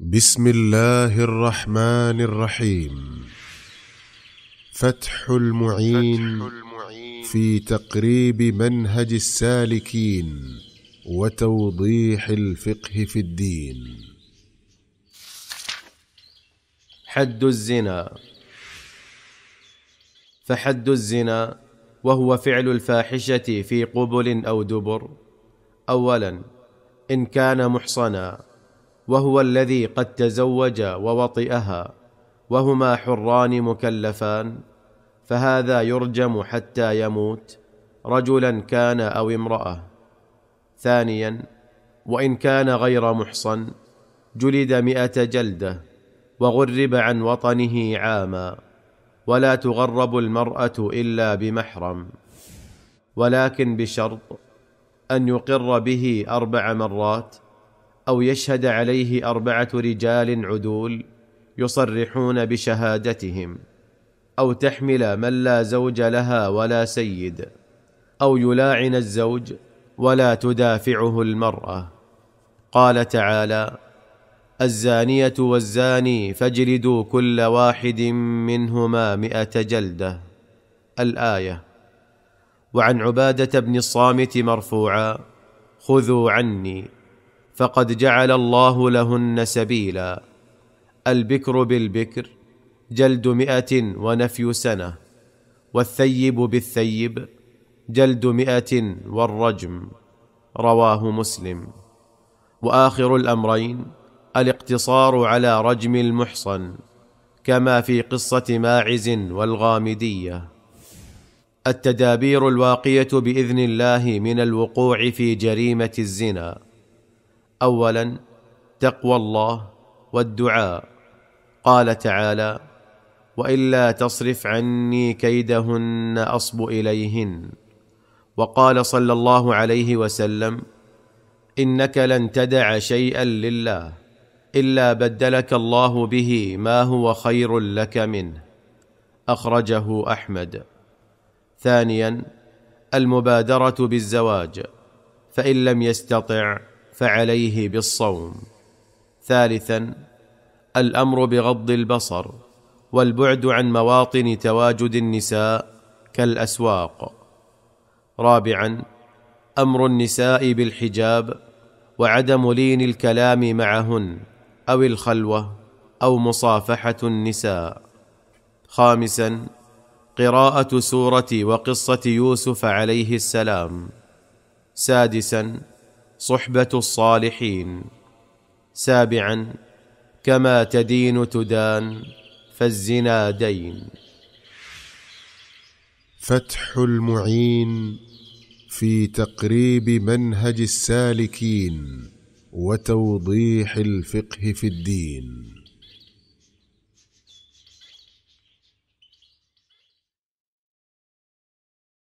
بسم الله الرحمن الرحيم فتح المعين, في تقريب منهج السالكين وتوضيح الفقه في الدين حد الزنا فحد الزنا وهو فعل الفاحشه في قبل او دبر اولا ان كان محصنا وهو الذي قد تزوج ووطئها وهما حران مكلفان فهذا يرجم حتى يموت رجلا كان او امراه ثانيا وان كان غير محصن جلد مئه جلده وغرب عن وطنه عاما ولا تغرب المراه الا بمحرم ولكن بشرط ان يقر به اربع مرات او يشهد عليه اربعه رجال عدول يصرحون بشهادتهم او تحمل من لا زوج لها ولا سيد او يلاعن الزوج ولا تدافعه المراه قال تعالى الزانيه والزاني فاجلدوا كل واحد منهما مائه جلده الايه وعن عباده بن الصامت مرفوعا خذوا عني فقد جعل الله لهن سبيلا البكر بالبكر جلد مئة ونفي سنة والثيب بالثيب جلد مئة والرجم رواه مسلم واخر الامرين الاقتصار على رجم المحصن كما في قصه ماعز والغامديه التدابير الواقيه باذن الله من الوقوع في جريمه الزنا اولا تقوى الله والدعاء قال تعالى والا تصرف عني كيدهن اصب اليهن وقال صلى الله عليه وسلم انك لن تدع شيئا لله الا بدلك الله به ما هو خير لك منه اخرجه احمد ثانيا المبادره بالزواج فان لم يستطع فعليه بالصوم ثالثا الامر بغض البصر والبعد عن مواطن تواجد النساء كالاسواق رابعا امر النساء بالحجاب وعدم لين الكلام معهن او الخلوه او مصافحه النساء خامسا قراءه سوره وقصه يوسف عليه السلام سادسا صحبه الصالحين سابعا كما تدين تدان فالزنا دين فتح المعين في تقريب منهج السالكين وتوضيح الفقه في الدين